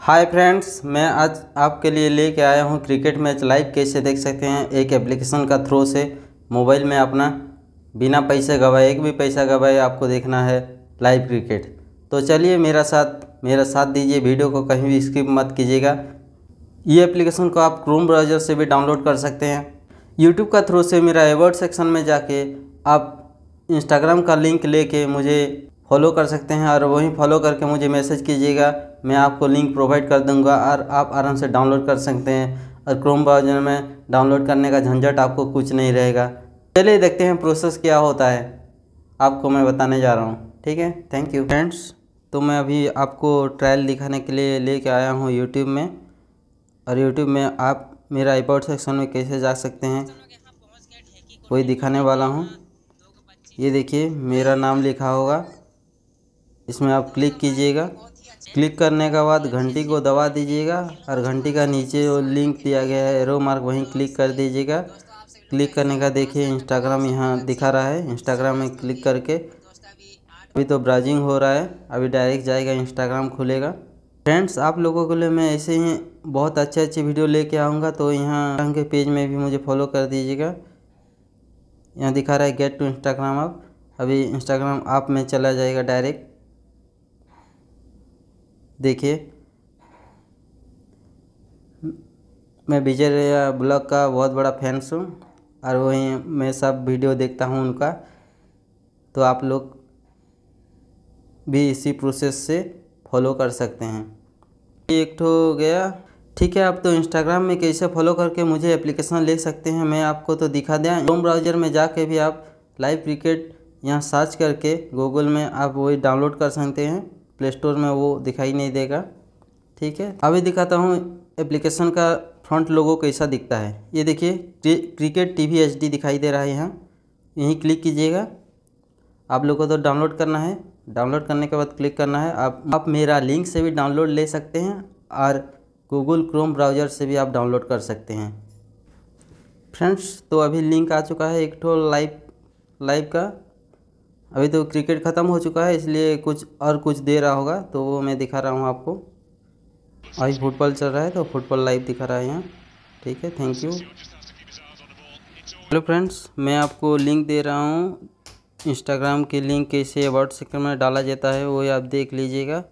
hi friends मैं आज आपके लिए लेके आया हूँ क्रिकेट मैच लाइव कैसे देख सकते हैं एक एप्लीकेशन का थ्रू से मोबाइल में अपना बिना पैसे गवाए एक भी पैसा गवाए आपको देखना है लाइव क्रिकेट तो चलिए मेरा साथ मेरा साथ दीजिए वीडियो को कहीं भी स्किप मत कीजिएगा ये एप्लीकेशन को आप क्रोम ब्राउजर से भी डाउनलोड कर सकते हैं यूट्यूब का थ्रू से मेरा एवर्ड सेक्शन में जाके आप इंस्टाग्राम का लिंक लेके मुझे फॉलो कर सकते हैं और वहीं फॉलो करके मुझे मैसेज कीजिएगा मैं आपको लिंक प्रोवाइड कर दूंगा और आप आराम से डाउनलोड कर सकते हैं और क्रोम ब्राउजर में डाउनलोड करने का झंझट आपको कुछ नहीं रहेगा चलिए देखते हैं प्रोसेस क्या होता है आपको मैं बताने जा रहा हूँ ठीक है थैंक यू फ्रेंड्स तो मैं अभी आपको ट्रायल दिखाने के लिए लेके आया हूँ यूट्यूब में और यूट्यूब में आप मेरा आईपॉड सेक्शन में कैसे जा सकते हैं वही दिखाने वाला हूँ ये देखिए मेरा नाम लिखा होगा इसमें आप क्लिक कीजिएगा क्लिक करने के बाद घंटी को दबा दीजिएगा और घंटी का नीचे जो लिंक दिया गया है एरो मार्क वहीं क्लिक कर दीजिएगा क्लिक करने का देखिए इंस्टाग्राम यहाँ दिखा रहा है इंस्टाग्राम में क्लिक करके अभी तो ब्राउजिंग हो रहा है अभी डायरेक्ट जाएगा इंस्टाग्राम खुलेगा फ्रेंड्स आप लोगों के लिए मैं ऐसे ही बहुत अच्छे अच्छे वीडियो लेके आऊँगा तो यहाँ के पेज में भी मुझे फॉलो कर दीजिएगा यहाँ दिखा रहा है गेट टू इंस्टाग्राम आप अभी इंस्टाग्राम ऐप में चला जाएगा डायरेक्ट देखिए मैं विजय ब्लॉग का बहुत बड़ा फैंस हूँ और वहीं मैं सब वीडियो देखता हूँ उनका तो आप लोग भी इसी प्रोसेस से फॉलो कर सकते हैं एक हो गया ठीक है आप तो इंस्टाग्राम में कैसे फॉलो करके मुझे एप्लीकेशन ले सकते हैं मैं आपको तो दिखा दें होम ब्राउज़र में जाके भी आप लाइव क्रिकेट यहाँ सर्च करके गूगल में आप वही डाउनलोड कर सकते हैं प्ले स्टोर में वो दिखाई नहीं देगा ठीक है अभी दिखाता हूँ एप्लीकेशन का फ्रंट लोगो कैसा दिखता है ये देखिए cricket T V H D दिखाई दे रहा है यहाँ यहीं क्लिक कीजिएगा आप लोगों को तो डाउनलोड करना है डाउनलोड करने के बाद क्लिक करना है आप आप मेरा लिंक से भी डाउनलोड ले सकते हैं और गूगल क्रोम ब्राउज़र से भी आप डाउनलोड कर सकते हैं फ्रेंड्स तो अभी लिंक आ चुका है एक ठो लाइव लाइव का अभी तो क्रिकेट ख़त्म हो चुका है इसलिए कुछ और कुछ दे रहा होगा तो वो मैं दिखा रहा हूँ आपको अभी फुटबॉल चल रहा है तो फुटबॉल लाइव दिखा रहा है यहाँ ठीक है थैंक यू हेलो फ्रेंड्स मैं आपको लिंक दे रहा हूँ इंस्टाग्राम के लिंक कैसे अबाउट सेक्टर में डाला जाता है वो आप देख लीजिएगा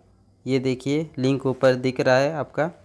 ये देखिए लिंक ऊपर दिख रहा है आपका